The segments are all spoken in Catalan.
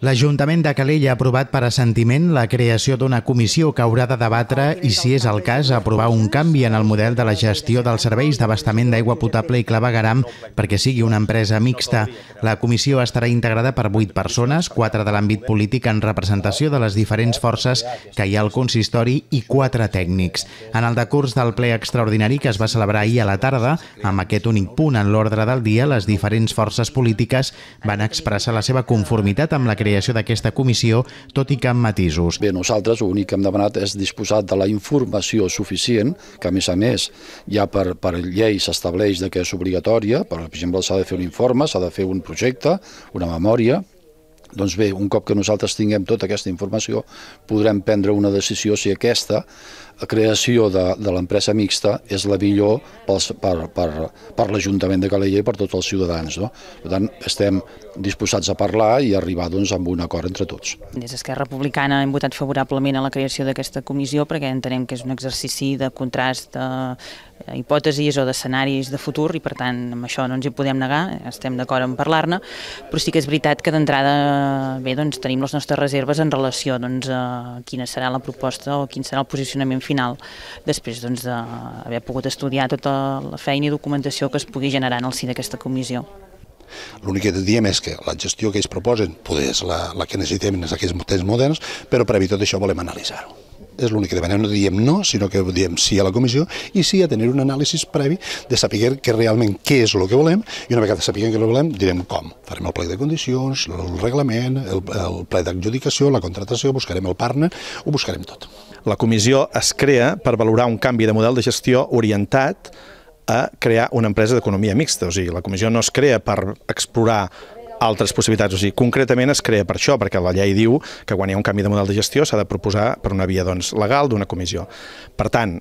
L'Ajuntament de Calella ha aprovat per assentiment la creació d'una comissió que haurà de debatre i, si és el cas, aprovar un canvi en el model de la gestió dels serveis d'abastament d'aigua potable i clavegaram perquè sigui una empresa mixta. La comissió estarà integrada per vuit persones, quatre de l'àmbit polític en representació de les diferents forces que hi ha al consistori i quatre tècnics. En el decurs del ple extraordinari que es va celebrar ahir a la tarda, amb aquest únic punt en l'ordre del dia, les diferents forces polítiques van expressar la seva conformitat amb la creació creació d'aquesta comissió, tot i que amb matisos. Bé, nosaltres l'únic que hem demanat és disposar de la informació suficient, que a més a més ja per, per llei s'estableix que és obligatòria, per exemple s'ha de fer un informe, s'ha de fer un projecte, una memòria, doncs bé, un cop que nosaltres tinguem tota aquesta informació, podrem prendre una decisió si aquesta la creació de, de l'empresa mixta és la millor pels, per, per, per l'Ajuntament de Calella i per tots els ciutadans. No? Per tant, estem disposats a parlar i arribar doncs, amb un acord entre tots. Des d'Esquerra Republicana hem votat favorablement a la creació d'aquesta comissió perquè entenem que és un exercici de contrast de eh, hipòtesis o d'escenaris de futur i per tant amb això no ens hi podem negar, estem d'acord en parlar-ne, però sí que és veritat que d'entrada bé, doncs, tenim les nostres reserves en relació doncs, a quina serà la proposta o quin serà el posicionament final final, després d'haver doncs, de haver pogut estudiar tota la feina i documentació que es pugui generar en el si d'aquesta comissió. L'únic que diem és que la gestió que ells proposen és la, la que necessitem en aquests temps moderns, però previ tot això volem analitzar-ho. És l'únic que demanem, no diem no, sinó que diem sí a la comissió i sí a tenir un anàlisi previ de saber que realment què és el que volem i una vegada sapiguem què volem direm com. Farem el plec de condicions, el reglament, el, el ple d'adjudicació, la contratació, buscarem el partner, ho buscarem tot. La comissió es crea per valorar un canvi de model de gestió orientat a crear una empresa d'economia mixta. O sigui, la comissió no es crea per explorar altres possibilitats. O sigui, concretament es crea per això, perquè la llei diu que quan hi ha un canvi de model de gestió s'ha de proposar per una via doncs, legal d'una comissió. Per tant,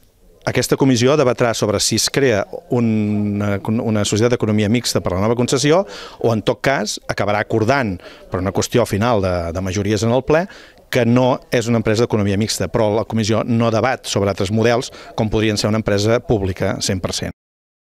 aquesta comissió debatrà sobre si es crea una, una societat d'economia mixta per la nova concessió o, en tot cas, acabarà acordant, per una qüestió final de, de majories en el ple, que no és una empresa d'economia mixta, però la comissió no debat sobre altres models com podrien ser una empresa pública 100%.